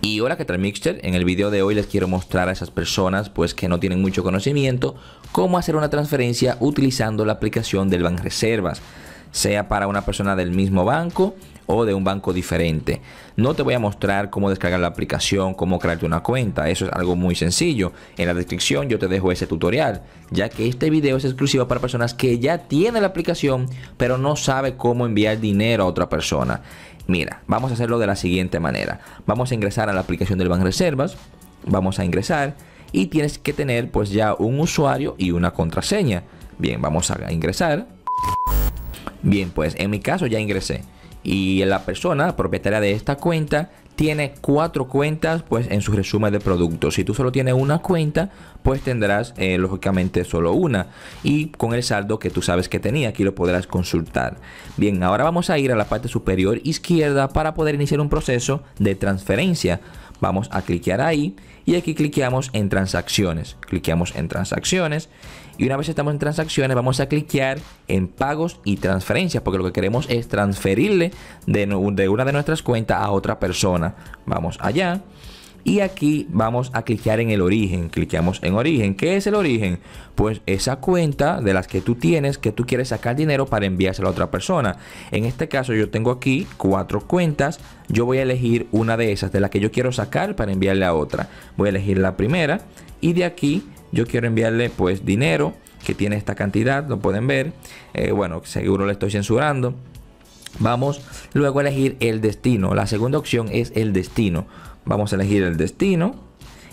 Y hola, ¿qué tal Mixter? En el video de hoy les quiero mostrar a esas personas pues que no tienen mucho conocimiento cómo hacer una transferencia utilizando la aplicación del reservas sea para una persona del mismo banco o de un banco diferente. No te voy a mostrar cómo descargar la aplicación, cómo crearte una cuenta, eso es algo muy sencillo. En la descripción yo te dejo ese tutorial, ya que este video es exclusivo para personas que ya tienen la aplicación, pero no sabe cómo enviar dinero a otra persona. Mira, vamos a hacerlo de la siguiente manera. Vamos a ingresar a la aplicación del Banco Reservas, vamos a ingresar y tienes que tener pues ya un usuario y una contraseña. Bien, vamos a ingresar. Bien, pues en mi caso ya ingresé y la persona propietaria de esta cuenta tiene cuatro cuentas pues en su resumen de productos si tú solo tienes una cuenta pues tendrás eh, lógicamente solo una y con el saldo que tú sabes que tenía aquí lo podrás consultar bien ahora vamos a ir a la parte superior izquierda para poder iniciar un proceso de transferencia Vamos a cliquear ahí y aquí cliqueamos en transacciones. Cliqueamos en transacciones y una vez estamos en transacciones vamos a cliquear en pagos y transferencias porque lo que queremos es transferirle de una de nuestras cuentas a otra persona. Vamos allá y aquí vamos a cliquear en el origen. Cliqueamos en origen. ¿Qué es el origen? Pues esa cuenta de las que tú tienes que tú quieres sacar dinero para enviársela a otra persona. En este caso yo tengo aquí cuatro cuentas. Yo voy a elegir una de esas, de las que yo quiero sacar para enviarle a otra. Voy a elegir la primera. Y de aquí yo quiero enviarle pues dinero que tiene esta cantidad. Lo pueden ver. Eh, bueno, seguro le estoy censurando. Vamos luego a elegir el destino. La segunda opción es el destino. Vamos a elegir el destino.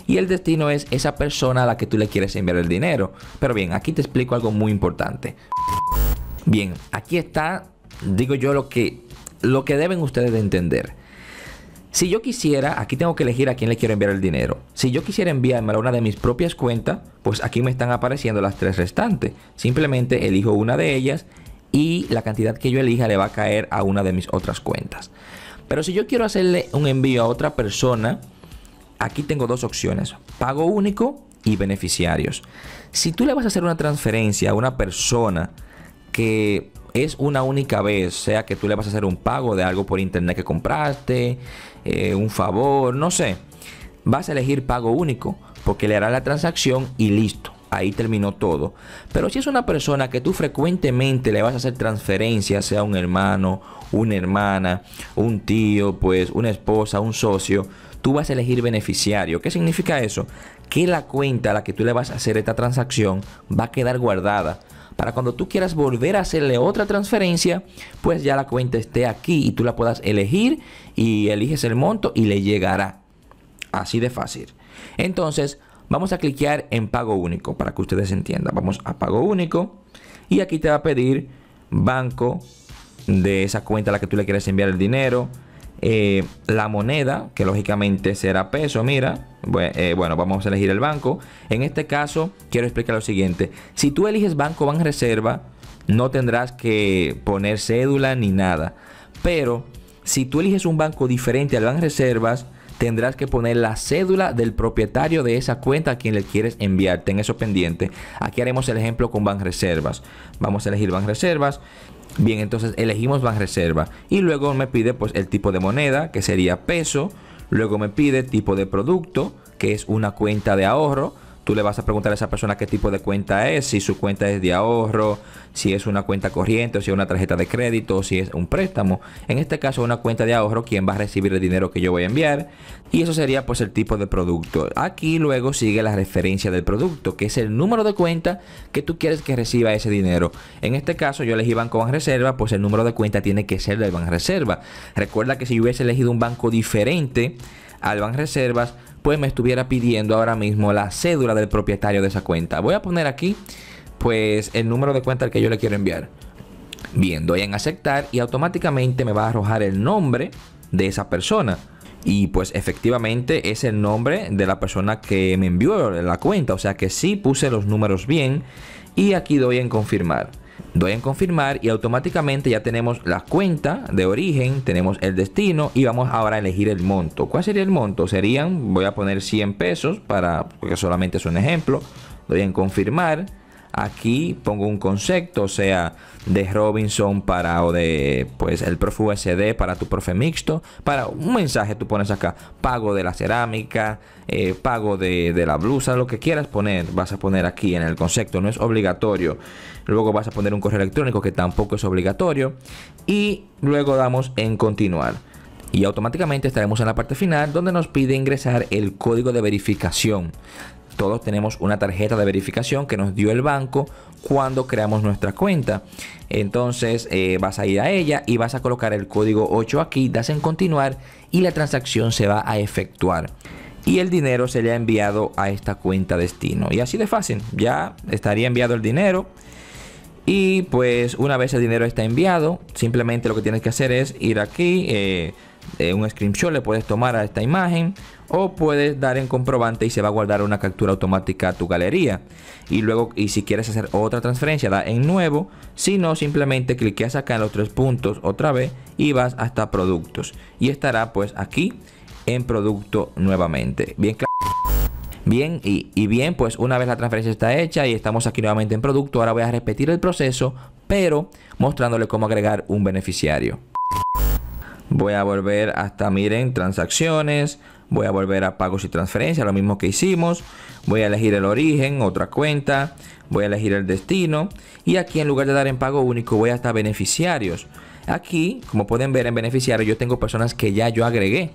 Y el destino es esa persona a la que tú le quieres enviar el dinero. Pero bien, aquí te explico algo muy importante. Bien, aquí está, digo yo, lo que, lo que deben ustedes de entender. Si yo quisiera, aquí tengo que elegir a quién le quiero enviar el dinero. Si yo quisiera enviarme a una de mis propias cuentas, pues aquí me están apareciendo las tres restantes. Simplemente elijo una de ellas y la cantidad que yo elija le va a caer a una de mis otras cuentas. Pero si yo quiero hacerle un envío a otra persona, aquí tengo dos opciones, pago único y beneficiarios. Si tú le vas a hacer una transferencia a una persona que es una única vez, sea que tú le vas a hacer un pago de algo por internet que compraste, eh, un favor, no sé, vas a elegir pago único porque le hará la transacción y listo ahí terminó todo. Pero si es una persona que tú frecuentemente le vas a hacer transferencias, sea un hermano, una hermana, un tío, pues una esposa, un socio, tú vas a elegir beneficiario. ¿Qué significa eso? Que la cuenta a la que tú le vas a hacer esta transacción va a quedar guardada. Para cuando tú quieras volver a hacerle otra transferencia, pues ya la cuenta esté aquí y tú la puedas elegir y eliges el monto y le llegará. Así de fácil. Entonces, Vamos a cliquear en pago único para que ustedes entiendan. Vamos a pago único y aquí te va a pedir banco de esa cuenta a la que tú le quieres enviar el dinero. Eh, la moneda, que lógicamente será peso, mira. Eh, bueno, vamos a elegir el banco. En este caso, quiero explicar lo siguiente. Si tú eliges Banco reserva no tendrás que poner cédula ni nada. Pero si tú eliges un banco diferente al Banreservas, Reservas, tendrás que poner la cédula del propietario de esa cuenta a quien le quieres enviar. Ten eso pendiente. Aquí haremos el ejemplo con Banreservas. Vamos a elegir Banreservas. Bien, entonces elegimos Banreserva y luego me pide pues el tipo de moneda que sería peso, luego me pide tipo de producto que es una cuenta de ahorro Tú le vas a preguntar a esa persona qué tipo de cuenta es, si su cuenta es de ahorro, si es una cuenta corriente, o si es una tarjeta de crédito, o si es un préstamo. En este caso, una cuenta de ahorro, quién va a recibir el dinero que yo voy a enviar. Y eso sería pues el tipo de producto. Aquí luego sigue la referencia del producto, que es el número de cuenta que tú quieres que reciba ese dinero. En este caso, yo elegí Banco Reserva, pues el número de cuenta tiene que ser del Banco Reserva. Recuerda que si hubiese elegido un banco diferente al Banco Reservas, pues me estuviera pidiendo ahora mismo la cédula del propietario de esa cuenta. Voy a poner aquí pues el número de cuenta al que yo le quiero enviar. Bien, doy en aceptar y automáticamente me va a arrojar el nombre de esa persona. Y pues efectivamente es el nombre de la persona que me envió la cuenta. O sea que sí puse los números bien. Y aquí doy en confirmar. Doy en confirmar y automáticamente ya tenemos la cuenta de origen, tenemos el destino y vamos ahora a elegir el monto. ¿Cuál sería el monto? Serían, voy a poner 100 pesos para, porque solamente es un ejemplo. Doy en confirmar Aquí pongo un concepto, sea, de Robinson para o de pues el profe SD para tu profe mixto, para un mensaje tú pones acá, pago de la cerámica, eh, pago de, de la blusa, lo que quieras poner, vas a poner aquí en el concepto, no es obligatorio. Luego vas a poner un correo electrónico que tampoco es obligatorio y luego damos en continuar y automáticamente estaremos en la parte final donde nos pide ingresar el código de verificación todos tenemos una tarjeta de verificación que nos dio el banco cuando creamos nuestra cuenta. Entonces eh, vas a ir a ella y vas a colocar el código 8 aquí, das en continuar y la transacción se va a efectuar. Y el dinero se le ha enviado a esta cuenta destino. Y así de fácil, ya estaría enviado el dinero. Y pues una vez el dinero está enviado, simplemente lo que tienes que hacer es ir aquí, eh, eh, un screenshot le puedes tomar a esta imagen o puedes dar en comprobante y se va a guardar una captura automática a tu galería. Y luego, y si quieres hacer otra transferencia, da en nuevo. Si no, simplemente cliqueas acá en los tres puntos otra vez y vas hasta productos. Y estará pues aquí en producto nuevamente. Bien claro. Bien, y, y, bien, pues una vez la transferencia está hecha y estamos aquí nuevamente en producto, ahora voy a repetir el proceso, pero mostrándole cómo agregar un beneficiario voy a volver hasta, miren, transacciones, voy a volver a pagos y transferencias, lo mismo que hicimos, voy a elegir el origen, otra cuenta, voy a elegir el destino y aquí en lugar de dar en pago único voy hasta beneficiarios. Aquí, como pueden ver en beneficiarios, yo tengo personas que ya yo agregué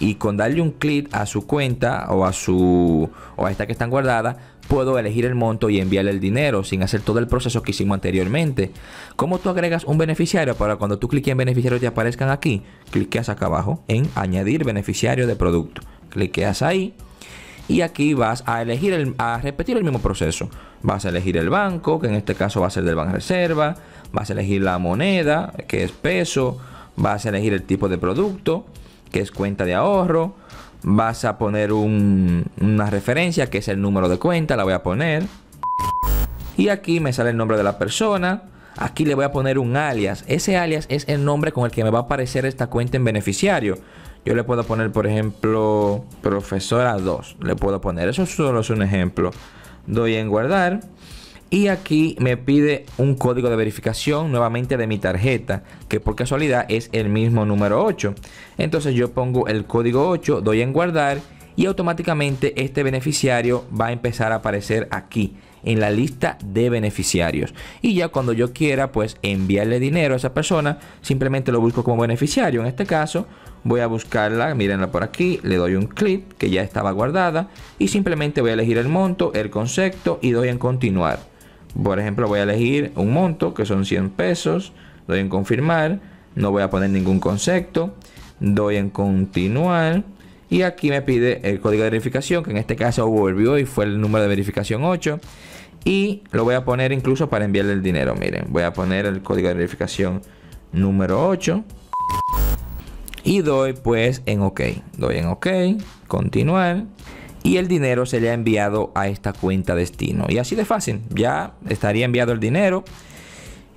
y con darle un clic a su cuenta o a su o a esta que están guardadas puedo elegir el monto y enviarle el dinero sin hacer todo el proceso que hicimos anteriormente. ¿Cómo tú agregas un beneficiario para cuando tú cliques en beneficiario te aparezcan aquí? Cliqueas acá abajo en añadir beneficiario de producto. Cliqueas ahí y aquí vas a elegir a repetir el mismo proceso. Vas a elegir el banco, que en este caso va a ser del Banco Reserva, vas a elegir la moneda, que es peso, vas a elegir el tipo de producto que es cuenta de ahorro. Vas a poner un, una referencia que es el número de cuenta, la voy a poner. Y aquí me sale el nombre de la persona. Aquí le voy a poner un alias. Ese alias es el nombre con el que me va a aparecer esta cuenta en beneficiario. Yo le puedo poner, por ejemplo, profesora 2. Le puedo poner. Eso solo es un ejemplo. Doy en guardar. Y aquí me pide un código de verificación nuevamente de mi tarjeta, que por casualidad es el mismo número 8. Entonces yo pongo el código 8, doy en guardar y automáticamente este beneficiario va a empezar a aparecer aquí en la lista de beneficiarios. Y ya cuando yo quiera, pues enviarle dinero a esa persona, simplemente lo busco como beneficiario. En este caso, voy a buscarla, mírenla por aquí, le doy un clic que ya estaba guardada y simplemente voy a elegir el monto, el concepto y doy en continuar. Por ejemplo, voy a elegir un monto que son 100 pesos. Doy en confirmar. No voy a poner ningún concepto. Doy en continuar. Y aquí me pide el código de verificación, que en este caso volvió y fue el número de verificación 8. Y lo voy a poner incluso para enviarle el dinero. Miren, voy a poner el código de verificación número 8. Y doy pues en OK. Doy en OK. Continuar y el dinero se le ha enviado a esta cuenta destino. Y así de fácil, ya estaría enviado el dinero.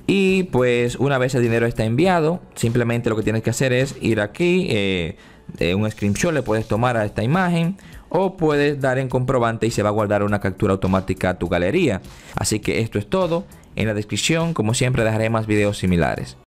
Y pues una vez el dinero está enviado, simplemente lo que tienes que hacer es ir aquí, eh, eh, un screenshot le puedes tomar a esta imagen o puedes dar en comprobante y se va a guardar una captura automática a tu galería. Así que esto es todo. En la descripción, como siempre, dejaré más videos similares.